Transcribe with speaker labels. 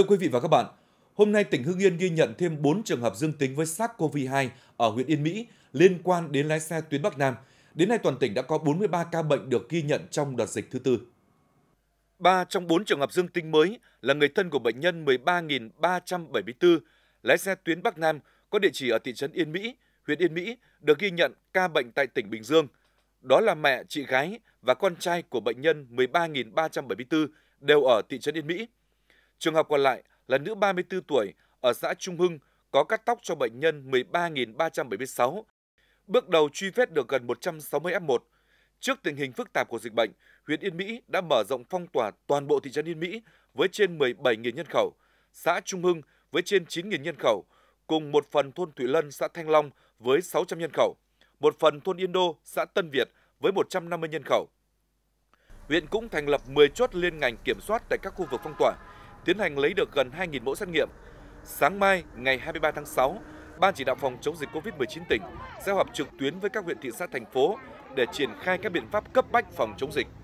Speaker 1: Thưa quý vị và các bạn, hôm nay tỉnh Hưng Yên ghi nhận thêm 4 trường hợp dương tính với SARS-CoV-2 ở huyện Yên Mỹ liên quan đến lái xe tuyến Bắc Nam. Đến nay toàn tỉnh đã có 43 ca bệnh được ghi nhận trong đợt dịch thứ tư. 3 trong 4 trường hợp dương tính mới là người thân của bệnh nhân 13.374, lái xe tuyến Bắc Nam có địa chỉ ở thị trấn Yên Mỹ, huyện Yên Mỹ được ghi nhận ca bệnh tại tỉnh Bình Dương. Đó là mẹ, chị gái và con trai của bệnh nhân 13.374 đều ở thị trấn Yên Mỹ. Trường hợp còn lại là nữ 34 tuổi ở xã Trung Hưng có cắt tóc cho bệnh nhân 13.376. Bước đầu truy vết được gần 160 F1. Trước tình hình phức tạp của dịch bệnh, huyện Yên Mỹ đã mở rộng phong tỏa toàn bộ thị trấn Yên Mỹ với trên 17.000 nhân khẩu, xã Trung Hưng với trên 9.000 nhân khẩu, cùng một phần thôn Thủy Lân, xã Thanh Long với 600 nhân khẩu, một phần thôn Yên Đô, xã Tân Việt với 150 nhân khẩu. Huyện cũng thành lập 10 chốt liên ngành kiểm soát tại các khu vực phong tỏa, tiến hành lấy được gần 2.000 mẫu xét nghiệm. Sáng mai, ngày 23 tháng 6, Ban chỉ đạo phòng chống dịch COVID-19 tỉnh sẽ họp trực tuyến với các huyện thị xã thành phố để triển khai các biện pháp cấp bách phòng chống dịch.